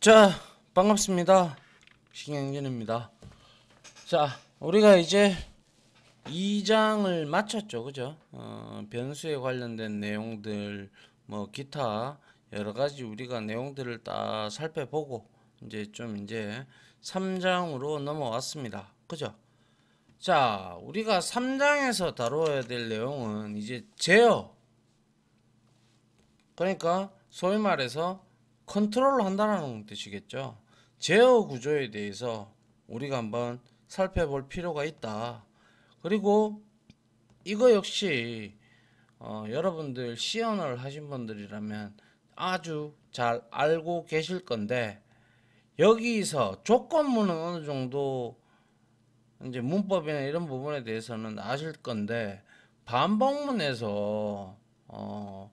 자 반갑습니다 신경전입니다 자 우리가 이제 2장을 마쳤죠 그죠 어, 변수에 관련된 내용들 뭐 기타 여러가지 우리가 내용들을 다 살펴보고 이제 좀 이제 3장으로 넘어왔습니다 그죠 자 우리가 3장에서 다뤄야 될 내용은 이제 제어 그러니까 소위 말해서 컨트롤을 한다는 뜻이겠죠. 제어 구조에 대해서 우리가 한번 살펴볼 필요가 있다. 그리고 이거 역시 어, 여러분들 시연을 하신 분들이라면 아주 잘 알고 계실 건데 여기서 조건문은 어느 정도 이제 문법이나 이런 부분에 대해서는 아실 건데 반복문에서 어,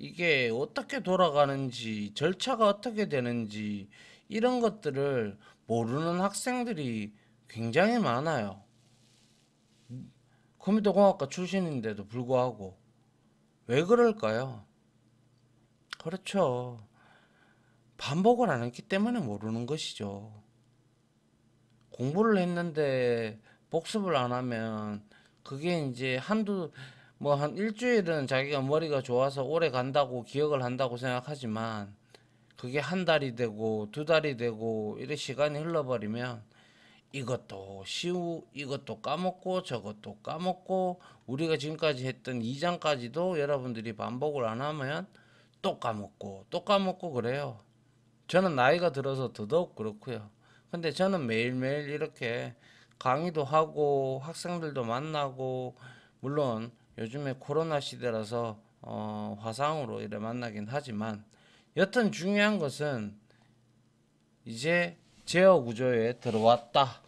이게 어떻게 돌아가는지 절차가 어떻게 되는지 이런 것들을 모르는 학생들이 굉장히 많아요. 컴퓨터공학과 출신인데도 불구하고 왜 그럴까요? 그렇죠. 반복을 안 했기 때문에 모르는 것이죠. 공부를 했는데 복습을 안 하면 그게 이제 한두 뭐한 일주일은 자기가 머리가 좋아서 오래 간다고 기억을 한다고 생각하지만 그게 한 달이 되고 두 달이 되고 이래 시간이 흘러버리면 이것도 쉬우 이것도 까먹고 저것도 까먹고 우리가 지금까지 했던 이장까지도 여러분들이 반복을 안 하면 또 까먹고 또 까먹고 그래요. 저는 나이가 들어서 더더욱 그렇고요. 근데 저는 매일매일 이렇게 강의도 하고 학생들도 만나고 물론 요즘에 코로나 시대라서 어, 화상으로 이래 만나긴 하지만 여튼 중요한 것은 이제 제어 구조에 들어왔다.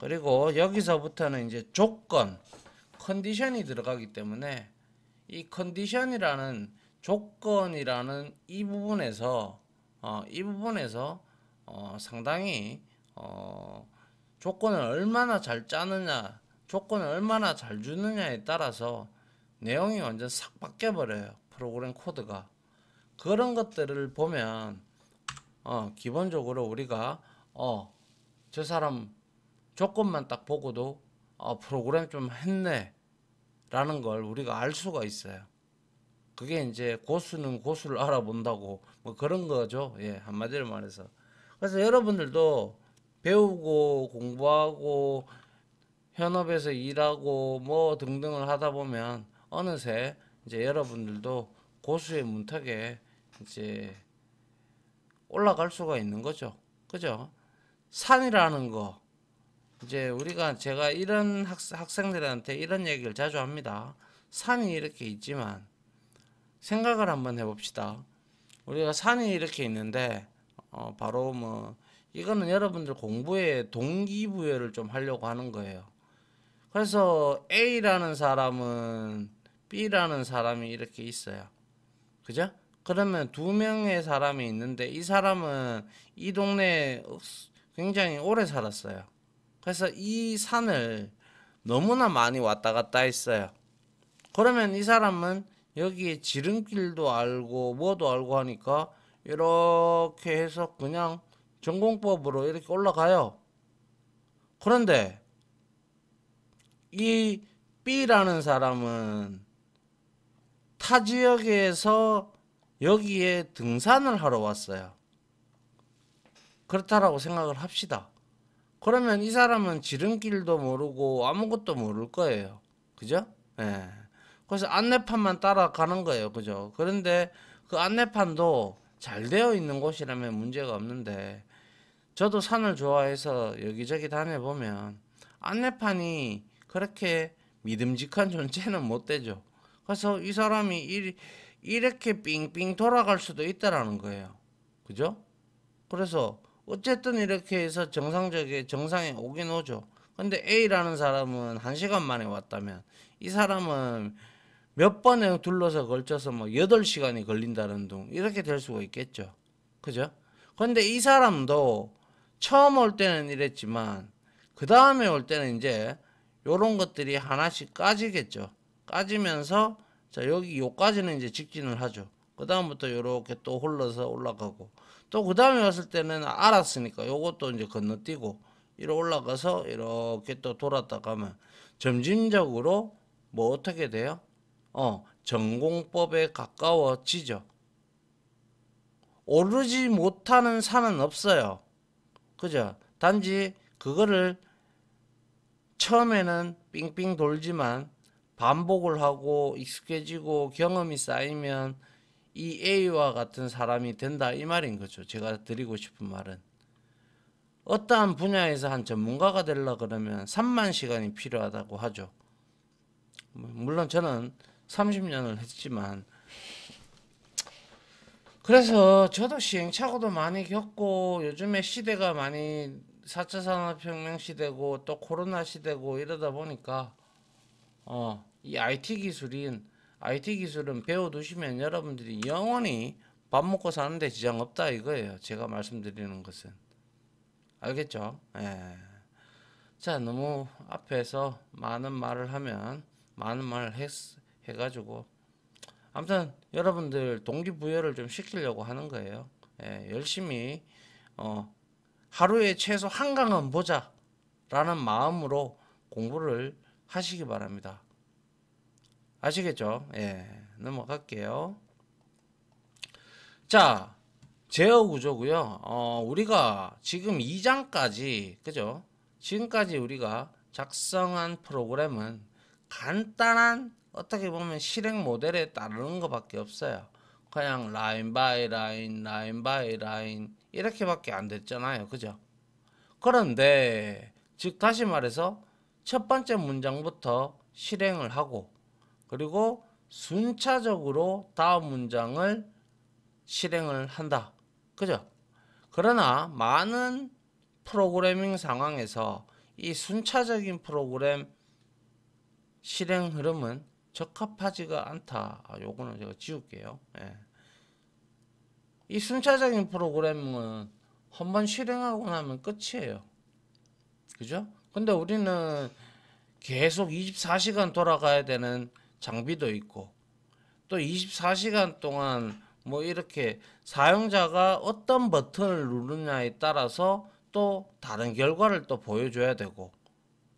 그리고 여기서부터는 이제 조건, 컨디션이 들어가기 때문에 이 컨디션이라는 조건이라는 이 부분에서 어, 이 부분에서 어, 상당히 어, 조건을 얼마나 잘 짜느냐, 조건을 얼마나 잘 주느냐에 따라서 내용이 완전 싹 바뀌어버려요. 프로그램 코드가. 그런 것들을 보면 어, 기본적으로 우리가 어, 저 사람 조건만 딱 보고도 어, 프로그램 좀 했네 라는 걸 우리가 알 수가 있어요. 그게 이제 고수는 고수를 알아본다고 뭐 그런 거죠. 예, 한마디로 말해서. 그래서 여러분들도 배우고 공부하고 현업에서 일하고 뭐 등등을 하다 보면 어느새 이제 여러분들도 고수의 문턱에 이제 올라갈 수가 있는 거죠. 그죠? 산이라는 거 이제 우리가 제가 이런 학, 생들한테 이런 얘기를 자주 합니다. 산이 이렇게 있지만 생각을 한번 해봅시다. 우리가 산이 이렇게 있는데 어, 바로 뭐 이거는 여러분들 공부에 동기부여를 좀 하려고 하는 거예요. 그래서 A라는 사람은 B라는 사람이 이렇게 있어요. 그죠? 그러면 두 명의 사람이 있는데 이 사람은 이 동네에 굉장히 오래 살았어요. 그래서 이 산을 너무나 많이 왔다 갔다 했어요. 그러면 이 사람은 여기에 지름길도 알고 뭐도 알고 하니까 이렇게 해서 그냥 전공법으로 이렇게 올라가요. 그런데 이 B라는 사람은 타 지역에서 여기에 등산을 하러 왔어요. 그렇다라고 생각을 합시다. 그러면 이 사람은 지름길도 모르고 아무것도 모를 거예요. 그죠? 예. 그래서 안내판만 따라가는 거예요. 그죠? 그런데 그 안내판도 잘 되어 있는 곳이라면 문제가 없는데 저도 산을 좋아해서 여기저기 다녀보면 안내판이 그렇게 믿음직한 존재는 못 되죠. 그래서 이 사람이 이, 렇게 빙빙 돌아갈 수도 있다라는 거예요. 그죠? 그래서 어쨌든 이렇게 해서 정상적인 정상에 오긴 오죠. 근데 A라는 사람은 한 시간 만에 왔다면 이 사람은 몇 번에 둘러서 걸쳐서 뭐 8시간이 걸린다는 둥 이렇게 될 수가 있겠죠. 그죠? 근데 이 사람도 처음 올 때는 이랬지만 그 다음에 올 때는 이제 요런 것들이 하나씩 까지겠죠. 까지면서 자 여기 요까지는 이제 직진을 하죠. 그 다음부터 요렇게 또 흘러서 올라가고 또 그 다음에 왔을 때는 알았으니까 요것도 이제 건너뛰고 이로 올라가서 이렇게 또 돌았다 가면 점진적으로 뭐 어떻게 돼요? 어 전공법에 가까워지죠. 오르지 못하는 산은 없어요. 그죠? 단지 그거를 처음에는 빙빙 돌지만 반복을 하고 익숙해지고 경험이 쌓이면 이 A와 같은 사람이 된다 이 말인 거죠. 제가 드리고 싶은 말은 어떠한 분야에서 한 전문가가 되려 그러면 3만 시간이 필요하다고 하죠. 물론 저는 30년을 했지만 그래서 저도 시행착오도 많이 겪고 요즘에 시대가 많이 4차 산업혁명 시대고 또 코로나 시대고 이러다 보니까 어이 IT 기술인 IT 기술은 배워두시면 여러분들이 영원히 밥 먹고 사는데 지장 없다 이거예요. 제가 말씀드리는 것은 알겠죠? 예. 자 너무 앞에서 많은 말을 하면 많은 말을 했, 해가지고 아무튼 여러분들 동기부여를 좀 시키려고 하는 거예요. 예, 열심히 어, 하루에 최소 한 강은 보자 라는 마음으로 공부를 하시기 바랍니다. 아시겠죠? 예, 넘어갈게요. 자, 제어 구조고요. 어, 우리가 지금 2장까지, 그죠? 지금까지 우리가 작성한 프로그램은 간단한 어떻게 보면 실행 모델에 따르는 것밖에 없어요. 그냥 라인 바이 라인, 라인 바이 라인 이렇게밖에 안 됐잖아요. 그죠? 그런데 즉 다시 말해서 첫 번째 문장부터 실행을 하고 그리고 순차적으로 다음 문장을 실행을 한다. 그죠? 그러나 많은 프로그래밍 상황에서 이 순차적인 프로그램 실행 흐름은 적합하지가 않다. 아, 요거는 제가 지울게요. 예. 이 순차적인 프로그램은 한번 실행하고 나면 끝이에요. 그죠? 근데 우리는 계속 24시간 돌아가야 되는 장비도 있고 또 24시간 동안 뭐 이렇게 사용자가 어떤 버튼을 누르냐에 따라서 또 다른 결과를 또 보여줘야 되고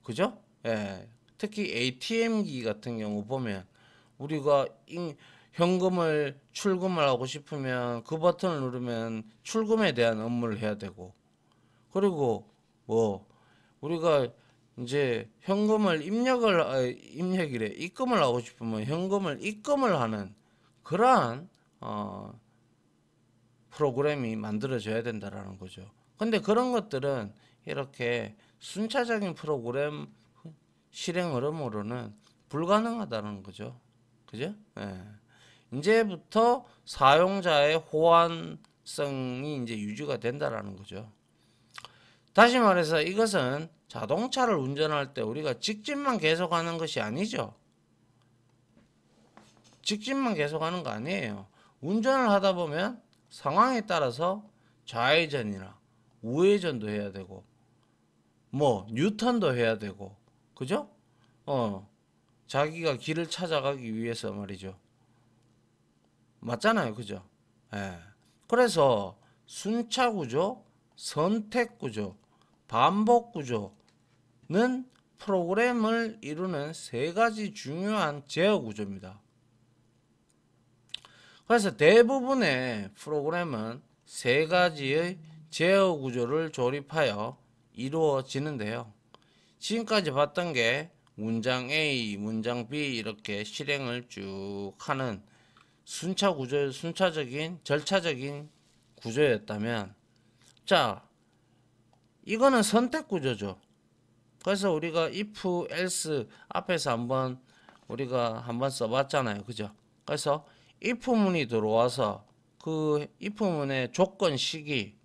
그죠? 예. 특히 ATM기 같은 경우 보면 우리가 인, 현금을 출금을 하고 싶으면 그 버튼을 누르면 출금에 대한 업무를 해야 되고 그리고 뭐 우리가 이제 현금을 입력을 아, 입력이래 입금을 하고 싶으면 현금을 입금을 하는 그러한 어, 프로그램이 만들어져야 된다라는 거죠. 근데 그런 것들은 이렇게 순차적인 프로그램 실행 흐름으로는 불가능하다는 거죠. 그죠? 예. 이제부터 사용자의 호환성이 이제 유지가 된다라는 거죠. 다시 말해서 이것은 자동차를 운전할 때 우리가 직진만 계속하는 것이 아니죠. 직진만 계속하는 거 아니에요. 운전을 하다 보면 상황에 따라서 좌회전이나 우회전도 해야 되고 뭐 뉴턴도 해야 되고 그죠? 어 자기가 길을 찾아가기 위해서 말이죠. 맞잖아요, 그죠? 예. 그래서 순차 구조, 선택 구조, 반복 구조 는 프로그램을 이루는 세 가지 중요한 제어 구조입니다. 그래서 대부분의 프로그램은 세 가지의 제어 구조를 조립하여 이루어지는데요. 지금까지 봤던 게 문장 A, 문장 B 이렇게 실행을 쭉 하는 순차 구조, 순차적인, 절차적인 구조였다면, 자, 이거는 선택 구조죠. 그래서 우리가 if, else 앞에서 한번 우리가 한번 써봤잖아요. 그죠? 그래서 if 문이 들어와서 그 if 문의 조건식이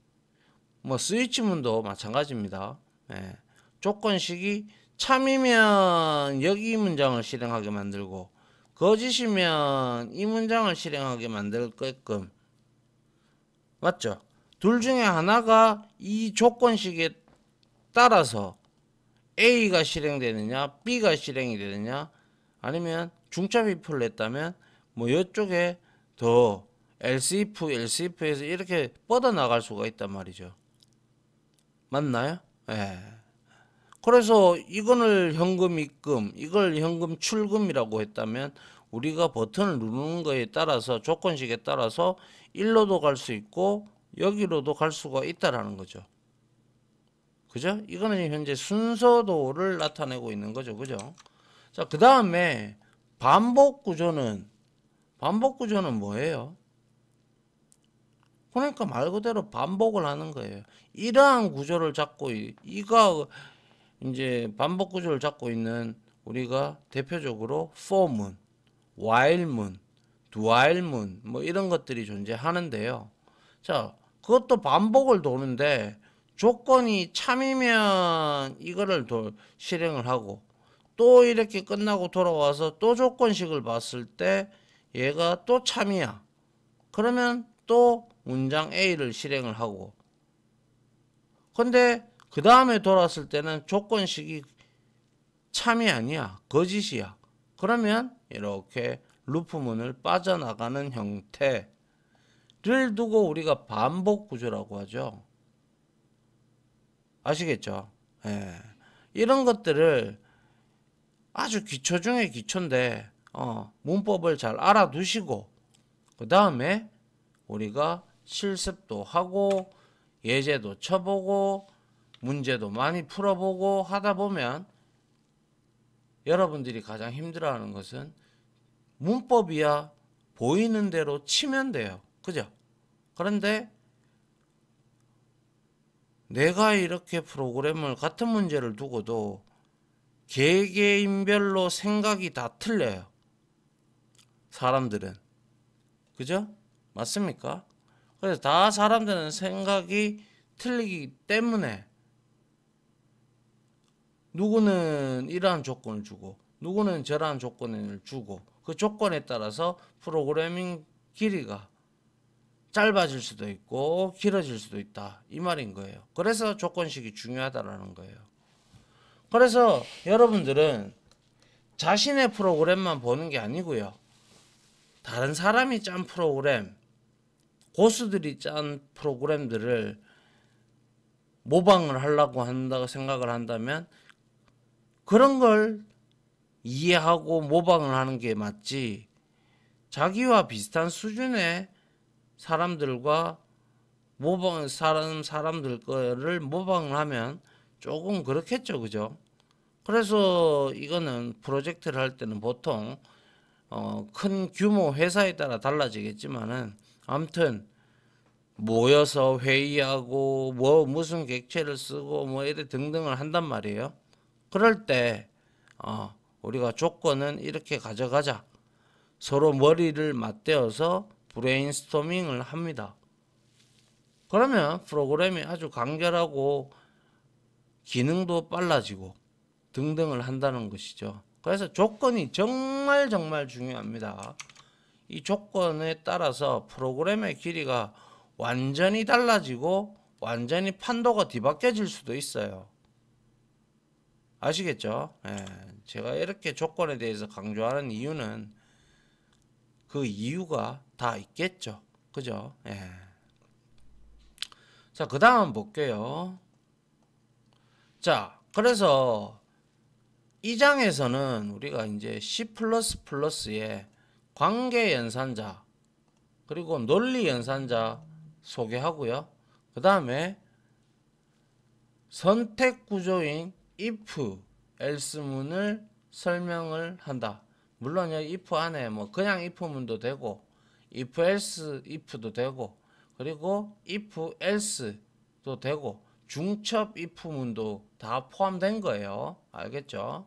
뭐 스위치 문도 마찬가지입니다. 예. 조건식이 참이면 여기 문장을 실행하게 만들고 거짓이면 이 문장을 실행하게 만들게끔 맞죠? 둘 중에 하나가 이 조건식에 따라서 A가 실행되느냐 B가 실행이 되느냐 아니면 중차비표를 냈다면 뭐 이쪽에 더 LCF, LCF에서 이렇게 뻗어나갈 수가 있단 말이죠. 맞나요? 예. 그래서 이거를 현금 입금, 이걸 현금 출금이라고 했다면 우리가 버튼을 누르는 거에 따라서 조건식에 따라서 일로도 갈 수 있고 여기로도 갈 수가 있다라는 거죠. 그죠? 이거는 현재 순서도를 나타내고 있는 거죠. 그죠? 자, 그 다음에 반복 구조는, 반복 구조는 뭐예요? 그러니까 말 그대로 반복을 하는 거예요. 이러한 구조를 잡고, 이가 이제 반복 구조를 잡고 있는 우리가 대표적으로 for문, while문, d w h i l 문뭐 이런 것들이 존재하는데요. 자, 그것도 반복을 도는데, 조건이 참이면 이거를 도, 실행을 하고 또 이렇게 끝나고 돌아와서 또 조건식을 봤을 때 얘가 또 참이야. 그러면 또 문장 A를 실행을 하고 근데 그 다음에 돌았을 때는 조건식이 참이 아니야. 거짓이야. 그러면 이렇게 루프문을 빠져나가는 형태를 두고 우리가 반복 구조라고 하죠. 아시겠죠? 예. 이런 것들을 아주 기초 중에 기초인데 어, 문법을 잘 알아두시고 그 다음에 우리가 실습도 하고 예제도 쳐보고 문제도 많이 풀어보고 하다 보면 여러분들이 가장 힘들어하는 것은 문법이야 보이는 대로 치면 돼요. 그죠? 그런데 내가 이렇게 프로그램을 같은 문제를 두고도 개개인별로 생각이 다 틀려요. 사람들은. 그죠? 맞습니까? 그래서 다 사람들은 생각이 틀리기 때문에 누구는 이러한 조건을 주고 누구는 저러한 조건을 주고 그 조건에 따라서 프로그래밍 길이가 짧아질 수도 있고 길어질 수도 있다 이 말인 거예요 그래서 조건식이 중요하다라는 거예요 그래서 여러분들은 자신의 프로그램만 보는 게 아니고요 다른 사람이 짠 프로그램 고수들이 짠 프로그램들을 모방을 하려고 한다고 생각을 한다면 그런 걸 이해하고 모방을 하는 게 맞지 자기와 비슷한 수준의 사람들과 모방 사람 사람들 거를 모방을 하면 조금 그렇겠죠, 그죠? 그래서 이거는 프로젝트를 할 때는 보통 어, 큰 규모 회사에 따라 달라지겠지만은 아무튼 모여서 회의하고 뭐 무슨 객체를 쓰고 뭐 이래 등등을 한단 말이에요. 그럴 때 어, 우리가 조건은 이렇게 가져가자. 서로 머리를 맞대어서 브레인스토밍을 합니다. 그러면 프로그램이 아주 간결하고 기능도 빨라지고 등등을 한다는 것이죠. 그래서 조건이 정말 정말 중요합니다. 이 조건에 따라서 프로그램의 길이가 완전히 달라지고 완전히 판도가 뒤바뀌어질 수도 있어요. 아시겠죠? 예, 제가 이렇게 조건에 대해서 강조하는 이유는 그 이유가 다 있겠죠. 그죠? 예. 자, 그 다음 볼게요. 자, 그래서 이 장에서는 우리가 이제 C++의 관계 연산자 그리고 논리 연산자 소개하고요. 그 다음에 선택 구조인 if, else문을 설명을 한다. 물론 여기 if 안에 뭐 그냥 if문도 되고 if else if도 되고 그리고 if else도 되고 중첩 if문도 다 포함된 거예요. 알겠죠?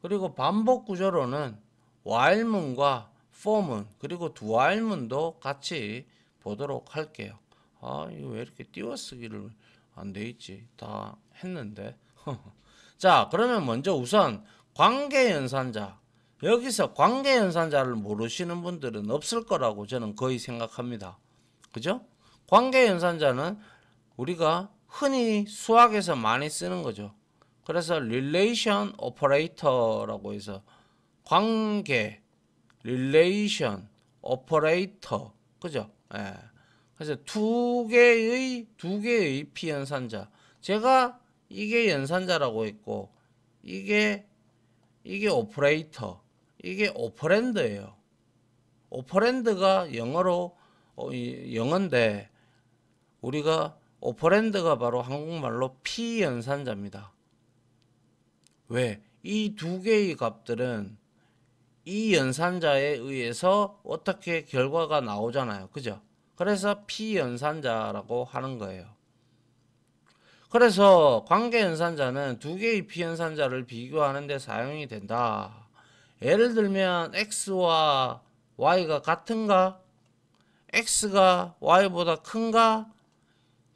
그리고 반복 구조로는 while문과 for문 그리고 do while문도 같이 보도록 할게요. 아 이거 왜 이렇게 띄워쓰기를 안 돼 있지? 다 했는데. 자 그러면 먼저 우선 관계 연산자 여기서 관계 연산자를 모르시는 분들은 없을 거라고 저는 거의 생각합니다. 그죠? 관계 연산자는 우리가 흔히 수학에서 많이 쓰는 거죠. 그래서 relation operator라고 해서 관계 relation operator 그죠? 예. 그래서 두 개의 두 개의 피연산자 제가 이게 연산자라고 했고 이게 이게 오퍼레이터 이게 오퍼랜드예요. 오퍼랜드가 영어로 어, 영어인데 우리가 오퍼랜드가 바로 한국말로 피 연산자입니다. 왜? 이 두 개의 값들은 이 연산자에 의해서 어떻게 결과가 나오잖아요. 그죠? 그래서 피 연산자라고 하는 거예요. 그래서 관계 연산자는 두 개의 피 연산자를 비교하는 데 사용이 된다. 예를 들면 x와 y가 같은가 x가 y보다 큰가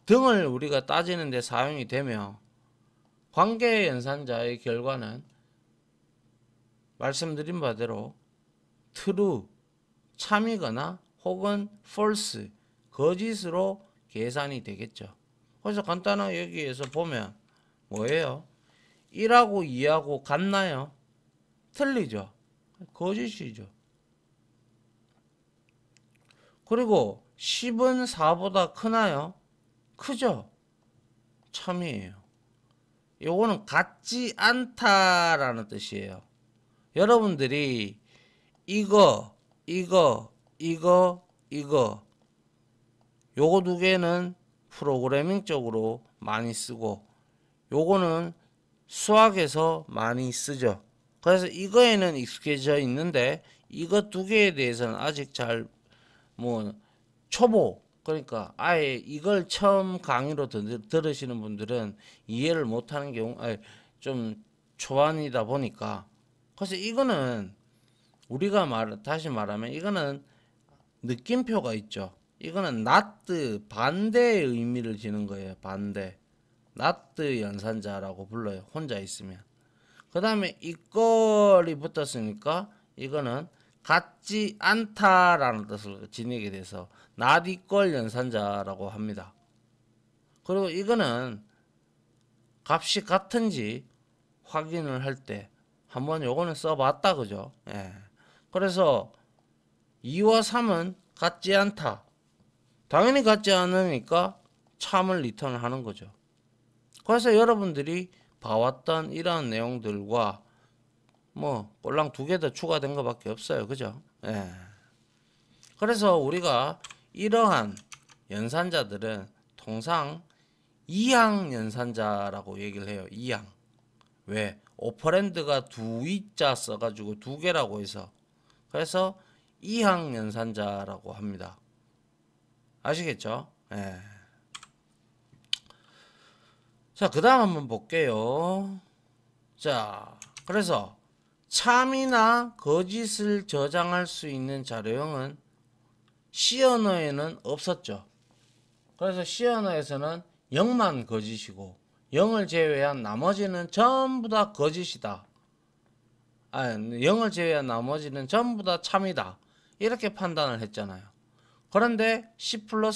등을 우리가 따지는 데 사용이 되며 관계의 연산자의 결과는 말씀드린 바대로 true, 참이거나 혹은 false, 거짓으로 계산이 되겠죠. 그래서 간단하게 여기에서 보면 뭐예요? 1하고 2하고 같나요? 틀리죠. 거짓이죠. 그리고 10은 4보다 크나요? 크죠? 참이에요. 요거는 같지 않다라는 뜻이에요. 여러분들이 이거, 이거, 이거, 이거 요거 두 개는 프로그래밍적으로 많이 쓰고 요거는 수학에서 많이 쓰죠. 그래서 이거에는 익숙해져 있는데 이거 두 개에 대해서는 아직 잘 뭐 초보 그러니까 아예 이걸 처음 강의로 들, 으시는 분들은 이해를 못하는 경우 아니, 좀 초반이다 보니까 그래서 이거는 우리가 말 다시 말하면 이거는 느낌표가 있죠. 이거는 나트 반대의 의미를 지는 거예요. 반대. 나트 연산자라고 불러요. 혼자 있으면. 그 다음에 이꼴이 붙었으니까 이거는 같지 않다라는 뜻을 지니게 돼서 나디꼴 연산자라고 합니다. 그리고 이거는 값이 같은지 확인을 할 때 한번 요거는 써봤다 그죠? 예. 그래서 2와 3은 같지 않다. 당연히 같지 않으니까 참을 리턴하는 거죠. 그래서 여러분들이 봐왔던 이러한 내용들과 뭐 꼴랑 두 개 더 추가된 것밖에 없어요. 그죠? 예. 그래서 우리가 이러한 연산자들은 통상 이항 연산자라고 얘기를 해요. 이항. 왜? 오퍼랜드가 두이자 써가지고 두 개라고 해서 그래서 이항 연산자라고 합니다. 아시겠죠? 예. 자, 그 다음 한번 볼게요. 자, 그래서 참이나 거짓을 저장할 수 있는 자료형은 C 언어에는 없었죠. 그래서 C 언어에서는 0만 거짓이고 0을 제외한 나머지는 전부 다 거짓이다. 아, 0을 제외한 나머지는 전부 다 참이다. 이렇게 판단을 했잖아요. 그런데 C++로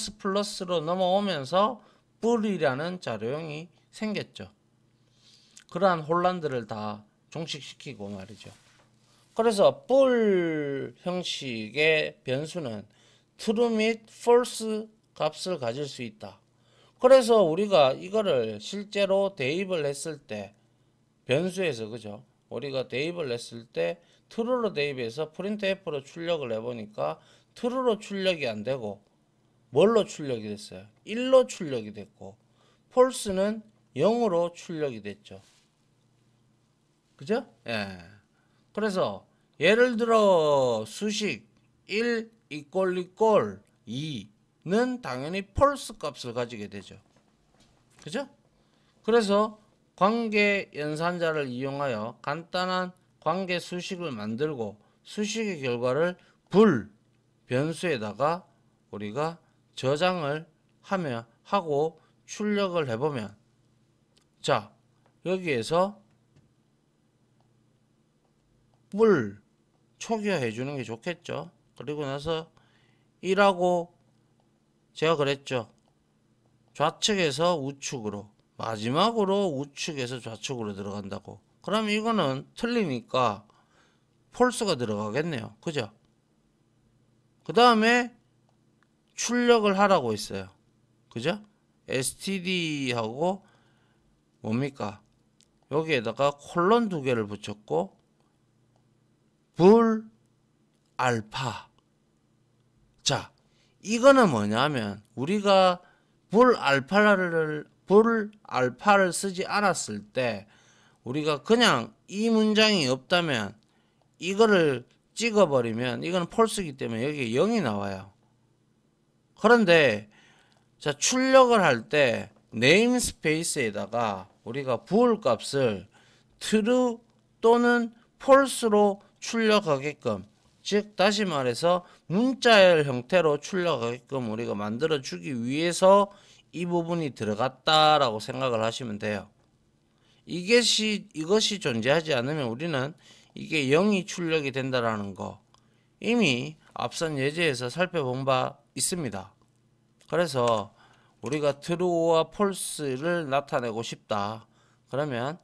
넘어오면서 뿔이라는 자료형이 생겼죠. 그러한 혼란들을 다 종식시키고 말이죠. 그래서 뿔 형식의 변수는 true 및 false 값을 가질 수 있다. 그래서 우리가 이거를 실제로 대입을 했을 때 변수에서 그죠? 우리가 대입을 했을 때 true로 대입해서 printf로 출력을 해보니까 true로 출력이 안 되고 뭘로 출력이 됐어요? 1로 출력이 됐고 false는 0으로 출력이 됐죠. 그죠? 예. 그래서 예를 들어 수식 1 이꼴 이꼴 2는 당연히 펄스 값을 가지게 되죠. 그죠? 그래서 관계 연산자를 이용하여 간단한 관계 수식을 만들고 수식의 결과를 불 변수에다가 우리가 저장을 하며 하고 출력을 해보면 자, 여기에서 물 초기화해 주는 게 좋겠죠. 그리고 나서 1하고 제가 그랬죠. 좌측에서 우측으로 마지막으로 우측에서 좌측으로 들어간다고. 그럼 이거는 틀리니까 폴스가 들어가겠네요. 그죠? 그 다음에 출력을 하라고 있어요. 그죠? std하고 뭡니까? 여기에다가 콜론 두 개를 붙였고 불 알파 자 이거는 뭐냐면 우리가 불 알파를 불 알파를 쓰지 않았을 때 우리가 그냥 이 문장이 없다면 이거를 찍어버리면 이거 폴스기 때문에 여기에 0이 나와요. 그런데 자 출력을 할 때 네임스페이스에다가 우리가 부호값을 true 또는 false로 출력하게끔 즉 다시 말해서 문자열 형태로 출력하게끔 우리가 만들어 주기 위해서 이 부분이 들어갔다라고 생각을 하시면 돼요. 이것이 이것이 존재하지 않으면 우리는 이게 0이 출력이 된다라는 거 이미 앞선 예제에서 살펴본 바 있습니다. 그래서 우리가 t r u e 와 f a l s e 를 나타내고 싶다. 그러면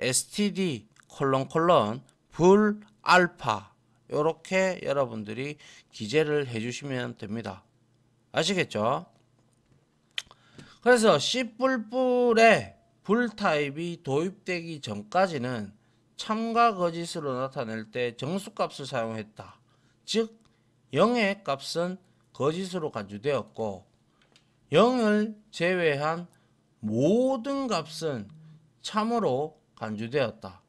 std 콜론 콜론 불 알파 이렇게 여러분들이 기재를 해주시면 됩니다. 아시겠죠? 그래서 C뿔뿔에 불 타입이 도입되기 전까지는 참가 거짓으로 나타낼 때 정수값을 사용했다. 즉 0의 값은 거짓으로 간주되었고 0을 제외한 모든 값은 참으로 간주되었다.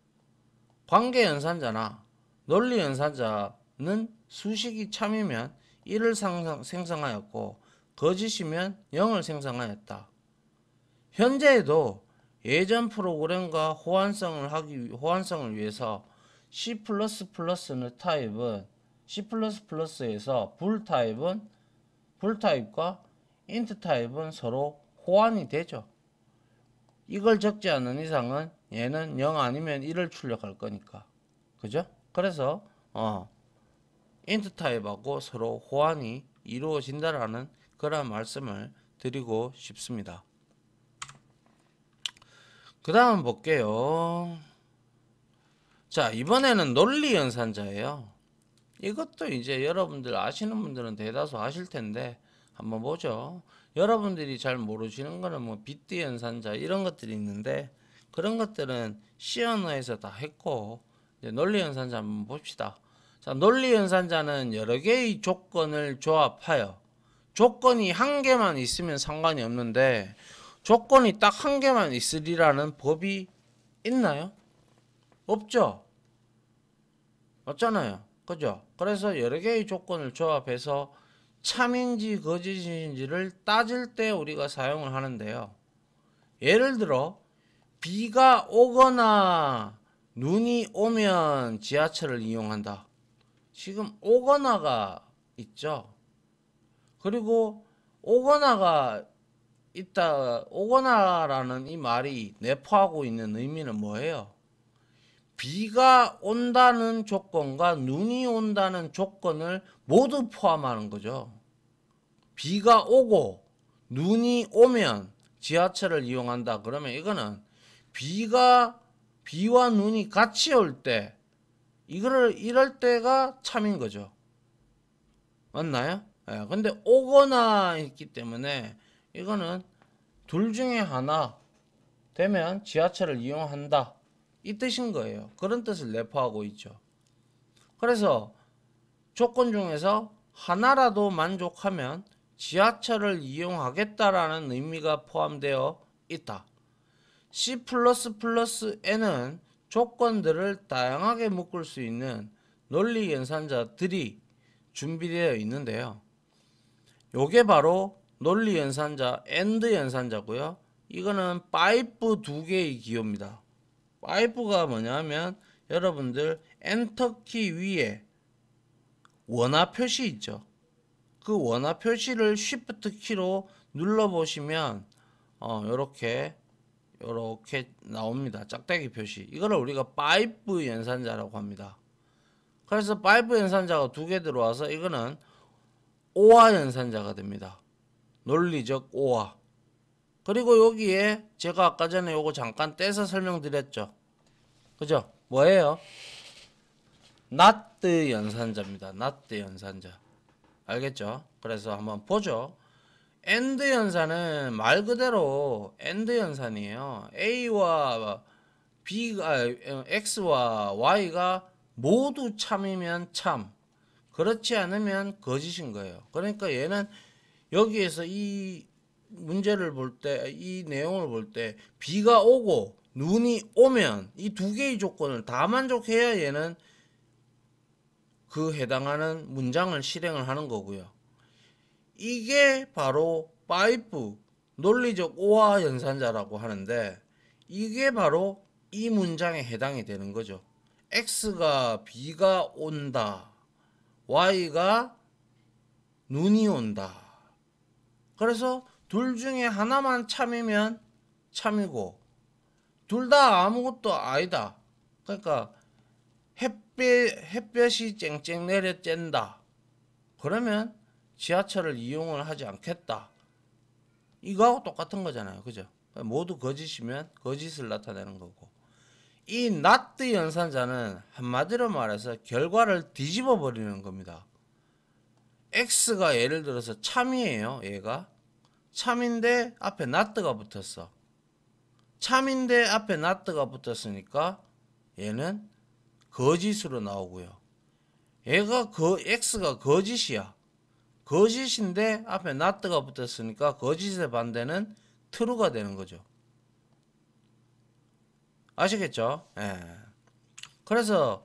관계연산자나 논리연산자는 수식이 참이면 1을 상상, 생성하였고 거짓이면 0을 생성하였다. 현재에도 예전 프로그램과 호환성을 하기 호환성을 위해서 C++의 타입은 C++에서 불 타입은 불 타입과 인트 타입은 서로 호환이 되죠. 이걸 적지 않은 이상은 얘는 0 아니면 1을 출력할 거니까. 그죠? 그래서 어 인트 타입하고 서로 호환이 이루어진다라는 그런 말씀을 드리고 싶습니다. 그 다음 볼게요. 자 이번에는 논리 연산자예요. 이것도 이제 여러분들 아시는 분들은 대다수 아실 텐데 한번 보죠. 여러분들이 잘 모르시는 거는 뭐 비트 연산자 이런 것들이 있는데 그런 것들은 시 언어에서 다 했고 이제 논리 연산자 한번 봅시다. 자, 논리 연산자는 여러 개의 조건을 조합하여 조건이 한 개만 있으면 상관이 없는데 조건이 딱 한 개만 있으리라는 법이 있나요? 없죠. 없잖아요. 그죠? 그래서 여러 개의 조건을 조합해서 참인지 거짓인지를 따질 때 우리가 사용을 하는데요. 예를 들어 비가 오거나 눈이 오면 지하철을 이용한다. 지금 오거나가 있죠. 그리고 오거나가 있다 오거나라는 이 말이 내포하고 있는 의미는 뭐예요? 비가 온다는 조건과 눈이 온다는 조건을 모두 포함하는 거죠. 비가 오고 눈이 오면 지하철을 이용한다. 그러면 이거는 비가 비와 눈이 같이 올 때 이거를 이럴 때가 참인 거죠. 맞나요? 예, 근데 오거나 있기 때문에 이거는 둘 중에 하나 되면 지하철을 이용한다. 이 뜻인 거예요. 그런 뜻을 내포하고 있죠. 그래서 조건 중에서 하나라도 만족하면 지하철을 이용하겠다라는 의미가 포함되어 있다. C++N은 조건들을 다양하게 묶을 수 있는 논리 연산자들이 준비되어 있는데요. 요게 바로 논리 연산자, AND 연산자고요. 이거는 파이프 두 개의 기호입니다. 파이프가 뭐냐면 여러분들 엔터키 위에 원화 표시 있죠. 그 원화 표시를 Shift 키로 눌러 보시면 이렇게 어, 요렇게 나옵니다. 짝대기 표시. 이거를 우리가 파이프 연산자라고 합니다. 그래서 파이프 연산자가 두 개 들어와서 이거는 오화 연산자가 됩니다. 논리적 오화. 그리고 여기에 제가 아까 전에 요거 잠깐 떼서 설명드렸죠. 그죠? 뭐예요? 나트 연산자입니다. 나트 연산자. 알겠죠? 그래서 한번 보죠. a n 연산은 말 그대로 a n 연산이에요. a와 b가 아, x와 y가 모두 참이면 참, 그렇지 않으면 거짓인 거예요. 그러니까 얘는 여기에서 이 문제를 볼 때, 이 내용을 볼 때, 비가 오고 눈이 오면 이 두 개의 조건을 다 만족해야 얘는 그 해당하는 문장을 실행을 하는 거고요. 이게 바로 파이프 논리적 오화 연산자라고 하는데 이게 바로 이 문장에 해당이 되는 거죠. X가 비가 온다. Y가 눈이 온다. 그래서 둘 중에 하나만 참이면 참이고 둘 다 아무것도 아니다. 그러니까 햇빛, 햇볕이 쨍쨍 내려쬐다 그러면 지하철을 이용을 하지 않겠다. 이거하고 똑같은 거잖아요. 그죠? 모두 거짓이면 거짓을 나타내는 거고. 이 나트 연산자는 한마디로 말해서 결과를 뒤집어 버리는 겁니다. X가 예를 들어서 참이에요. 얘가. 참인데 앞에 나트가 붙었어. 참인데 앞에 나트가 붙었으니까 얘는 거짓으로 나오고요. 애가그 X가 거짓이야. 거짓인데 앞에 not가 붙었으니까 거짓의 반대는 true가 되는 거죠. 아시겠죠? 예. 그래서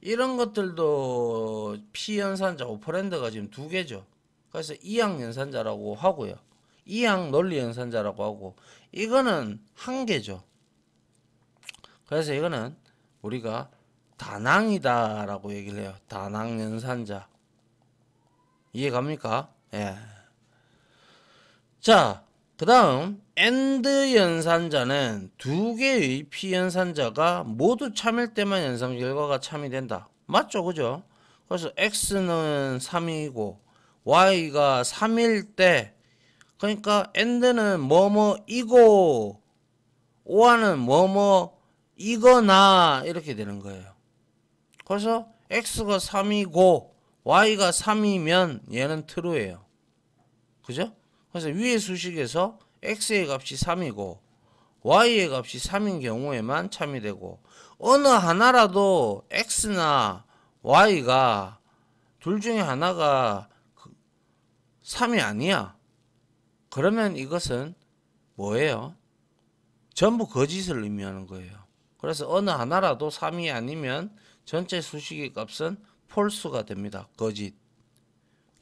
이런 것들도 p 연산자 오퍼랜드가 지금 두 개죠. 그래서 이항연산자라고 하고요. 이항 논리연산자라고 하고 이거는 한 개죠. 그래서 이거는 우리가 다낭이다라고 얘기를 해요. 다낭 연산자. 이해 갑니까? 예. 자, 그 다음 a n 연산자는 두 개의 P 연산자가 모두 참일 때만 연산 결과가 참이 된다. 맞죠? 그죠? 그래서 X는 3이고 Y가 3일 때 그러니까 a n 는 뭐뭐이고 o 는 뭐뭐 이거나 이렇게 되는 거예요. 그래서 x가 3이고 y가 3이면 얘는 true예요. 그죠? 그래서 위의 수식에서 x의 값이 3이고 y의 값이 3인 경우에만 참이 되고 어느 하나라도 x나 y가 둘 중에 하나가 3이 그 아니야. 그러면 이것은 뭐예요? 전부 거짓을 의미하는 거예요. 그래서 어느 하나라도 3이 아니면 전체 수식의 값은 폴스가 됩니다. 거짓.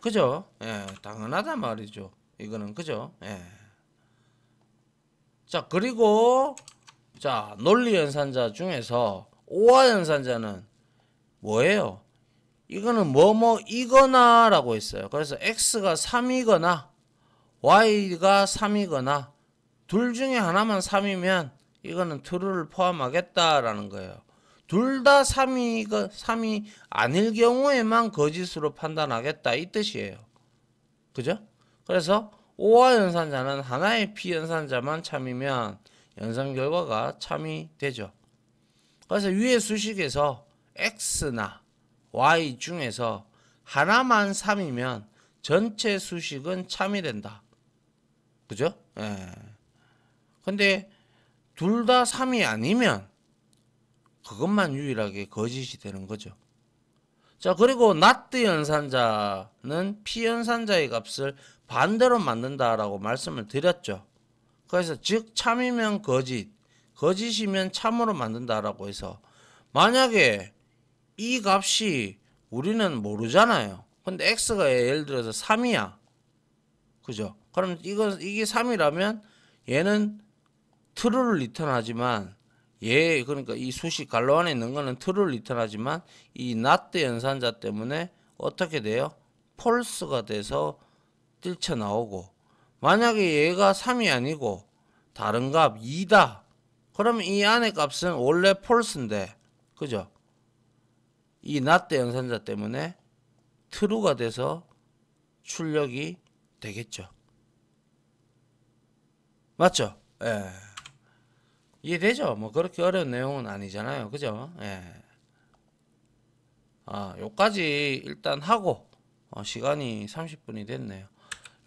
그죠? 예, 당연하다 말이죠. 이거는 그죠? 예. 자, 그리고 자, 논리 연산자 중에서 오화 연산자는 뭐예요? 이거는 뭐뭐 이거나라고 했어요. 그래서 x가 3이거나 y가 3이거나 둘 중에 하나만 3이면 이거는 true를 포함하겠다라는 거예요. 둘다 3위가 3위 그 아닐 경우에만 거짓으로 판단하겠다 이 뜻이에요. 그죠? 그래서 오화 연산자는 하나의 피 연산자만 참이면 연산 결과가 참이 되죠. 그래서 위의 수식에서 x나 y 중에서 하나만 3이면 전체 수식은 참이 된다. 그죠? 예. 근데 둘 다 3이 아니면 그것만 유일하게 거짓이 되는 거죠. 자 그리고 나트 연산자는 피 연산자의 값을 반대로 만든다라고 말씀을 드렸죠. 그래서 즉 참이면 거짓, 거짓이면 참으로 만든다라고 해서 만약에 이 값이 우리는 모르잖아요. 근데 x가 예를 들어서 3이야. 그죠? 그럼 이거 이게 3이라면 얘는 t r 를 리턴하지만 예, 그러니까 이 수식 갈로 안에 있는 거는 t r 를 리턴하지만 이 n o 연산자 때문에 어떻게 돼요? f a 가 돼서 뛰쳐나오고 만약에 얘가 3이 아니고 다른 값 2다. 그러면 이 안의 값은 원래 f a 인데 그죠? 이 n o 연산자 때문에 t r 가 돼서 출력이 되겠죠. 맞죠? 예. 이해되죠? 뭐 그렇게 어려운 내용은 아니잖아요. 그죠? 예. 아, 요까지 일단 하고 어, 시간이 30분이 됐네요.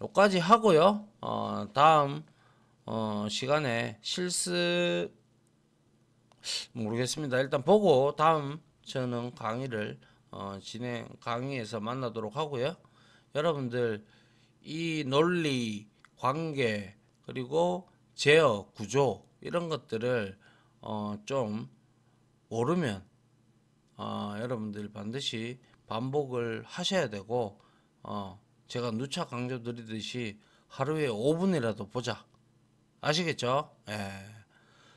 요까지 하고요. 어, 다음 어, 시간에 실습 모르겠습니다. 일단 보고 다음 저는 강의를 어, 진행 강의에서 만나도록 하고요. 여러분들 이 논리, 관계 그리고 제어 구조 이런 것들을 어, 좀 모르면 어, 여러분들 반드시 반복을 하셔야 되고 어, 제가 누차 강조드리듯이 하루에 5분이라도 보자 아시겠죠? 예.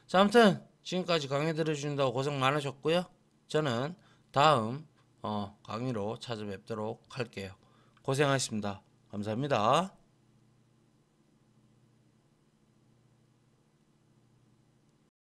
자 아무튼 지금까지 강의 들어주신다고 고생 많으셨고요 저는 다음 어, 강의로 찾아뵙도록 할게요 고생하셨습니다 감사합니다